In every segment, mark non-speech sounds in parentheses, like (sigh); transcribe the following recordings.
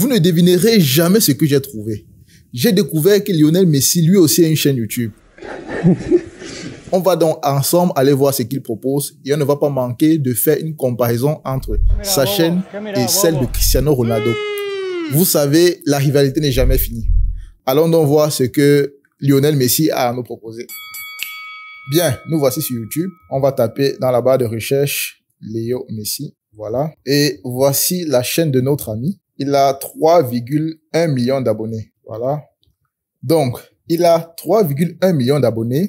Vous ne devinerez jamais ce que j'ai trouvé. J'ai découvert que Lionel Messi, lui aussi, a une chaîne YouTube. (laughs) on va donc ensemble aller voir ce qu'il propose et on ne va pas manquer de faire une comparaison entre sa chaîne et celle de Cristiano Ronaldo. Vous savez, la rivalité n'est jamais finie. Allons donc voir ce que Lionel Messi a à nous proposer. Bien, nous voici sur YouTube. On va taper dans la barre de recherche Léo Messi. Voilà. Et voici la chaîne de notre ami il a 3,1 millions d'abonnés. Voilà. Donc, il a 3,1 millions d'abonnés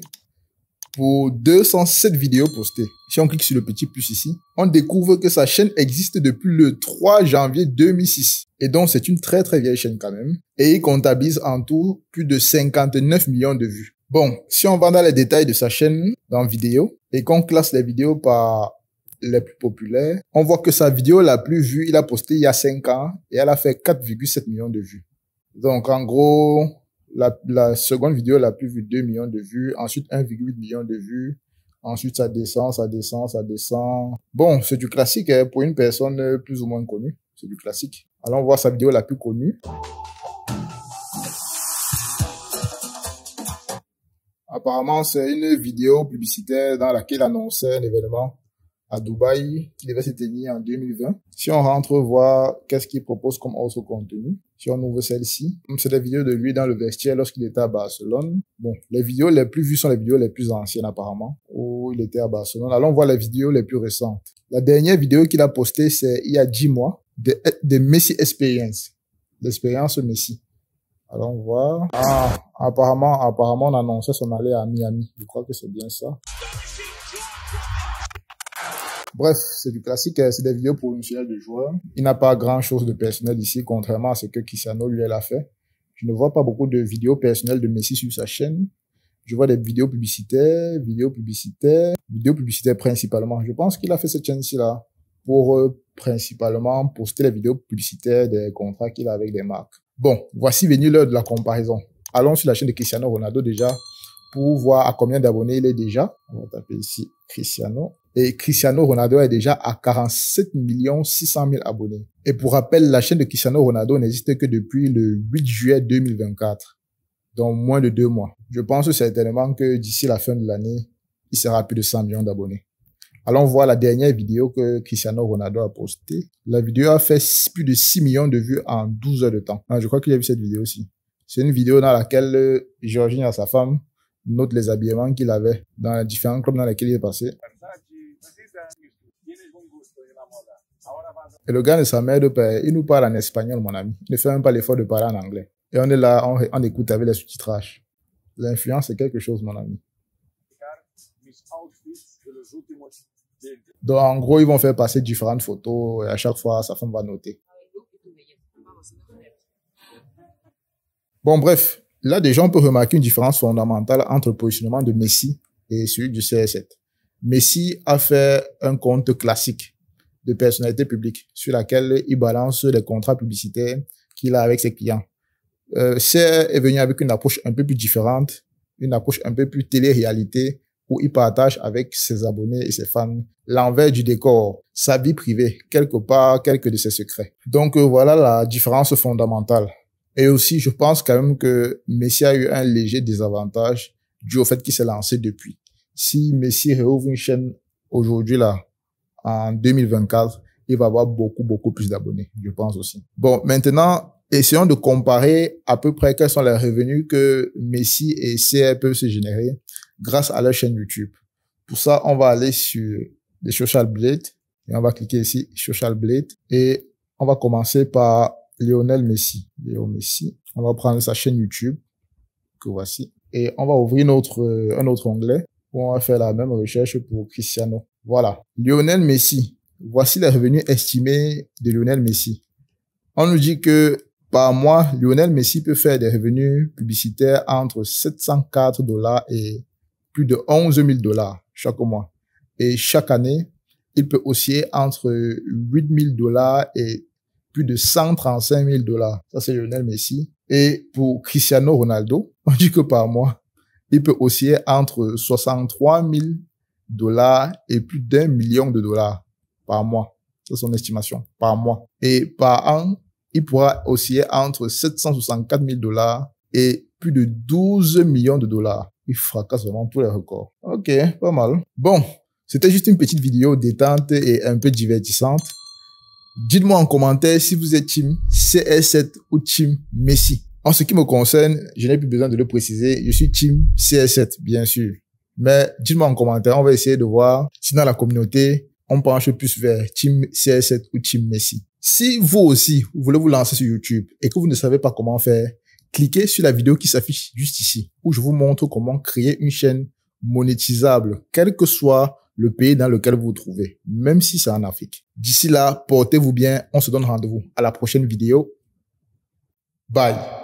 pour 207 vidéos postées. Si on clique sur le petit plus ici, on découvre que sa chaîne existe depuis le 3 janvier 2006. Et donc, c'est une très très vieille chaîne quand même. Et il comptabilise en tout plus de 59 millions de vues. Bon, si on va dans les détails de sa chaîne dans vidéo et qu'on classe les vidéos par les plus populaires. On voit que sa vidéo la plus vue, il a posté il y a 5 ans et elle a fait 4,7 millions de vues. Donc en gros, la, seconde vidéo la plus vue, 2 millions de vues, ensuite 1,8 million de vues, ensuite ça descend, ça descend, ça descend. Bon, c'est du classique hein, pour une personne plus ou moins connue, c'est du classique. Allons voir sa vidéo la plus connue. Apparemment, c'est une vidéo publicitaire dans laquelle annonçait un événement à Dubaï qui devait se tenir en 2020. Si on rentre voir qu'est-ce qu'il propose comme autre contenu, si on ouvre celle-ci, c'est des vidéos de lui dans le vestiaire lorsqu'il était à Barcelone. Bon, les vidéos les plus vues sont les vidéos les plus anciennes apparemment, où il était à Barcelone. Allons voir les vidéos les plus récentes. La dernière vidéo qu'il a postée, c'est il y a 10 mois, de, Messi Experience. L'expérience Messi. Allons voir. Ah, apparemment, apparemment, on annonçait son aller à Miami. Je crois que c'est bien ça. Bref, c'est du classique, euh, c'est des vidéos promotionnelles de joueurs. Il n'a pas grand-chose de personnel ici, contrairement à ce que Cristiano lui a fait. Je ne vois pas beaucoup de vidéos personnelles de Messi sur sa chaîne. Je vois des vidéos publicitaires, vidéos publicitaires, vidéos publicitaires principalement. Je pense qu'il a fait cette chaîne-ci là pour euh, principalement poster les vidéos publicitaires des contrats qu'il a avec des marques. Bon, voici venu l'heure de la comparaison. Allons sur la chaîne de Cristiano Ronaldo déjà pour voir à combien d'abonnés il est déjà. On va taper ici Cristiano et Cristiano Ronaldo est déjà à 47 600 000 abonnés. Et pour rappel, la chaîne de Cristiano Ronaldo n'existe que depuis le 8 juillet 2024, dans moins de deux mois. Je pense certainement que d'ici la fin de l'année, il sera à plus de 100 millions d'abonnés. Allons voir la dernière vidéo que Cristiano Ronaldo a postée. La vidéo a fait plus de 6 millions de vues en 12 heures de temps. Ah, je crois qu'il y a vu cette vidéo aussi. C'est une vidéo dans laquelle Georgina euh, et sa femme note les habillements qu'il avait dans les différents clubs dans lesquels il est passé. Et le gars de sa mère de père, il nous parle en espagnol, mon ami. Il ne fait même pas l'effort de parler en anglais. Et on est là, on, on écoute avec les sous-titrages. L'influence, c'est quelque chose, mon ami. Donc, en gros, ils vont faire passer différentes photos et à chaque fois, sa femme va noter. Bon, bref, là, déjà, on peut remarquer une différence fondamentale entre le positionnement de Messi et celui du cs 7 Messi a fait un compte classique de personnalité publique sur laquelle il balance les contrats publicitaires qu'il a avec ses clients. Euh, est venu avec une approche un peu plus différente, une approche un peu plus télé-réalité où il partage avec ses abonnés et ses fans l'envers du décor, sa vie privée, quelque part, quelques de ses secrets. Donc euh, voilà la différence fondamentale. Et aussi, je pense quand même que Messi a eu un léger désavantage dû au fait qu'il s'est lancé depuis. Si Messi réouvre une chaîne aujourd'hui là, en 2024, il va avoir beaucoup, beaucoup plus d'abonnés, je pense aussi. Bon, maintenant, essayons de comparer à peu près quels sont les revenus que Messi et CR peuvent se générer grâce à leur chaîne YouTube. Pour ça, on va aller sur les Social Blade et on va cliquer ici Social Blade et on va commencer par Lionel Messi. Léo Messi. On va prendre sa chaîne YouTube que voici et on va ouvrir notre, euh, un autre onglet où on va faire la même recherche pour Cristiano. Voilà. Lionel Messi. Voici les revenus estimés de Lionel Messi. On nous dit que par mois, Lionel Messi peut faire des revenus publicitaires entre 704 dollars et plus de 11 000 dollars chaque mois. Et chaque année, il peut osciller entre 8 000 dollars et plus de 135 000 dollars. Ça, c'est Lionel Messi. Et pour Cristiano Ronaldo, on dit que par mois, il peut osciller entre 63 000 dollars et plus d'un million de dollars par mois. C'est son estimation, par mois. Et par an, il pourra osciller entre 764 000 dollars et plus de 12 millions de dollars. Il fracasse vraiment tous les records. Ok, pas mal. Bon, c'était juste une petite vidéo détente et un peu divertissante. Dites-moi en commentaire si vous êtes team CS7 ou team Messi. En ce qui me concerne, je n'ai plus besoin de le préciser, je suis team CS7, bien sûr. Mais dites-moi en commentaire, on va essayer de voir si dans la communauté, on penche plus vers Team CS7 ou Team Messi. Si vous aussi, vous voulez vous lancer sur YouTube et que vous ne savez pas comment faire, cliquez sur la vidéo qui s'affiche juste ici, où je vous montre comment créer une chaîne monétisable, quel que soit le pays dans lequel vous vous trouvez, même si c'est en Afrique. D'ici là, portez-vous bien, on se donne rendez-vous à la prochaine vidéo. Bye.